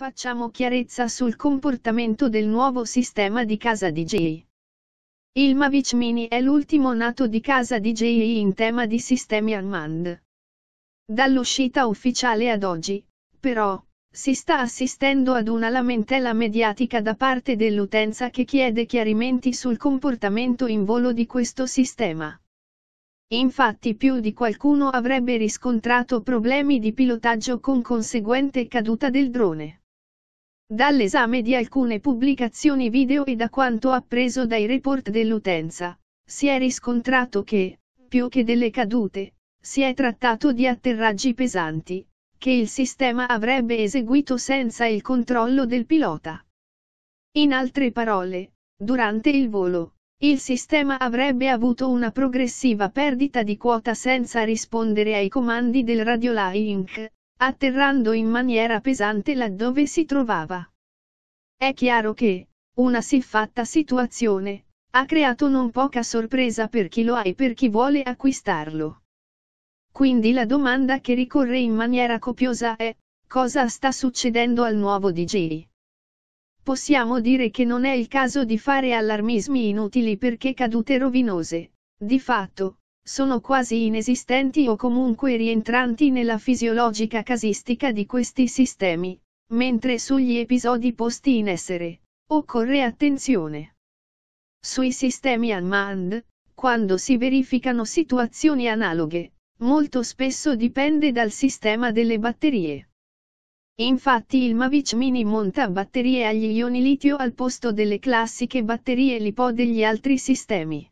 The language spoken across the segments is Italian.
Facciamo chiarezza sul comportamento del nuovo sistema di casa DJ. Il Mavic Mini è l'ultimo nato di casa DJ in tema di sistemi Armand. Dall'uscita ufficiale ad oggi, però, si sta assistendo ad una lamentela mediatica da parte dell'utenza che chiede chiarimenti sul comportamento in volo di questo sistema. Infatti più di qualcuno avrebbe riscontrato problemi di pilotaggio con conseguente caduta del drone. Dall'esame di alcune pubblicazioni video e da quanto appreso dai report dell'utenza, si è riscontrato che, più che delle cadute, si è trattato di atterraggi pesanti, che il sistema avrebbe eseguito senza il controllo del pilota. In altre parole, durante il volo, il sistema avrebbe avuto una progressiva perdita di quota senza rispondere ai comandi del Radiolink atterrando in maniera pesante laddove si trovava. È chiaro che, una siffatta situazione, ha creato non poca sorpresa per chi lo ha e per chi vuole acquistarlo. Quindi la domanda che ricorre in maniera copiosa è, cosa sta succedendo al nuovo DJ? Possiamo dire che non è il caso di fare allarmismi inutili perché cadute rovinose, di fatto, sono quasi inesistenti o comunque rientranti nella fisiologica casistica di questi sistemi, mentre sugli episodi posti in essere, occorre attenzione. Sui sistemi unmanned, quando si verificano situazioni analoghe, molto spesso dipende dal sistema delle batterie. Infatti il Mavic Mini monta batterie agli ioni litio al posto delle classiche batterie LiPo degli altri sistemi.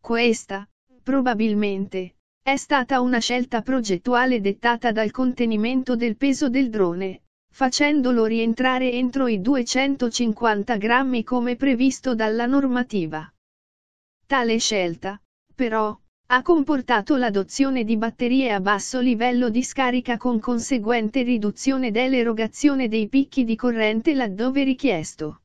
Questa, probabilmente, è stata una scelta progettuale dettata dal contenimento del peso del drone, facendolo rientrare entro i 250 grammi come previsto dalla normativa. Tale scelta, però, ha comportato l'adozione di batterie a basso livello di scarica con conseguente riduzione dell'erogazione dei picchi di corrente laddove richiesto.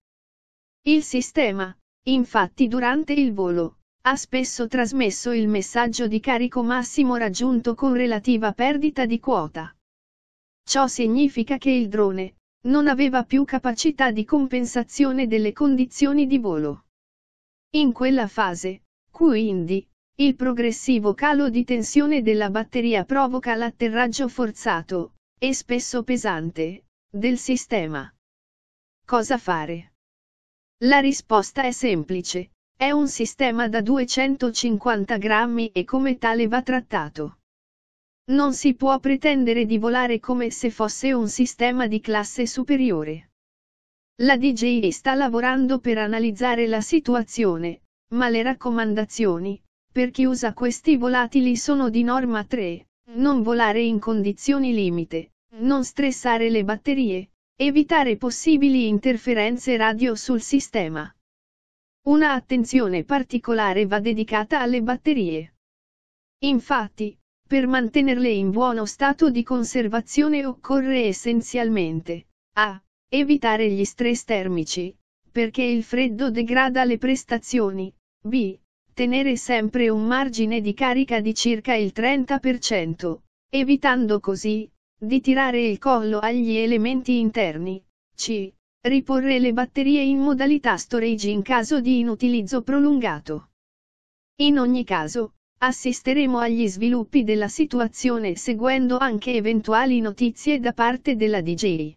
Il sistema, infatti durante il volo, ha spesso trasmesso il messaggio di carico massimo raggiunto con relativa perdita di quota. Ciò significa che il drone non aveva più capacità di compensazione delle condizioni di volo. In quella fase, quindi, il progressivo calo di tensione della batteria provoca l'atterraggio forzato, e spesso pesante, del sistema. Cosa fare? La risposta è semplice, è un sistema da 250 grammi e come tale va trattato. Non si può pretendere di volare come se fosse un sistema di classe superiore. La DJI sta lavorando per analizzare la situazione, ma le raccomandazioni, per chi usa questi volatili sono di norma 3, non volare in condizioni limite, non stressare le batterie, evitare possibili interferenze radio sul sistema. Una attenzione particolare va dedicata alle batterie. Infatti, per mantenerle in buono stato di conservazione occorre essenzialmente a. Evitare gli stress termici, perché il freddo degrada le prestazioni, b. Tenere sempre un margine di carica di circa il 30%, evitando così di tirare il collo agli elementi interni, c. Riporre le batterie in modalità storage in caso di inutilizzo prolungato. In ogni caso, assisteremo agli sviluppi della situazione seguendo anche eventuali notizie da parte della DJ.